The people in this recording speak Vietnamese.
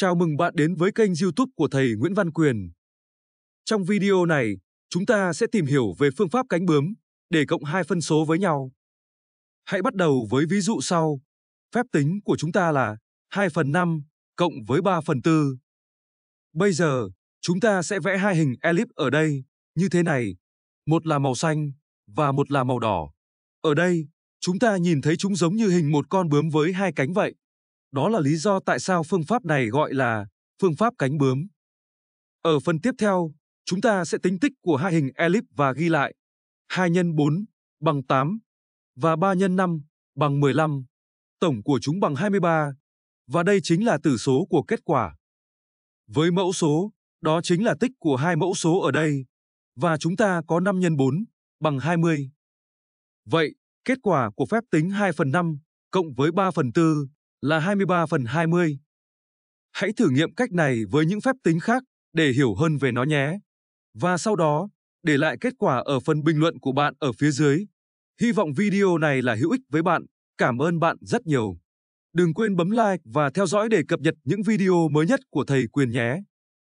Chào mừng bạn đến với kênh YouTube của thầy Nguyễn Văn Quyền. Trong video này, chúng ta sẽ tìm hiểu về phương pháp cánh bướm để cộng hai phân số với nhau. Hãy bắt đầu với ví dụ sau. Phép tính của chúng ta là 2 phần 5 cộng với 3 phần 4. Bây giờ, chúng ta sẽ vẽ hai hình elip ở đây, như thế này. Một là màu xanh và một là màu đỏ. Ở đây, chúng ta nhìn thấy chúng giống như hình một con bướm với hai cánh vậy. Đó là lý do tại sao phương pháp này gọi là phương pháp cánh bướm. Ở phần tiếp theo, chúng ta sẽ tính tích của hai hình elip và ghi lại 2 x 4 bằng 8 và 3 x 5 bằng 15, tổng của chúng bằng 23 và đây chính là tử số của kết quả. Với mẫu số, đó chính là tích của hai mẫu số ở đây và chúng ta có 5 x 4 bằng 20. Vậy, kết quả của phép tính 2 phần 5 cộng với 3 phần 4 là 23 phần 20. Hãy thử nghiệm cách này với những phép tính khác để hiểu hơn về nó nhé. Và sau đó, để lại kết quả ở phần bình luận của bạn ở phía dưới. Hy vọng video này là hữu ích với bạn. Cảm ơn bạn rất nhiều. Đừng quên bấm like và theo dõi để cập nhật những video mới nhất của thầy Quyền nhé.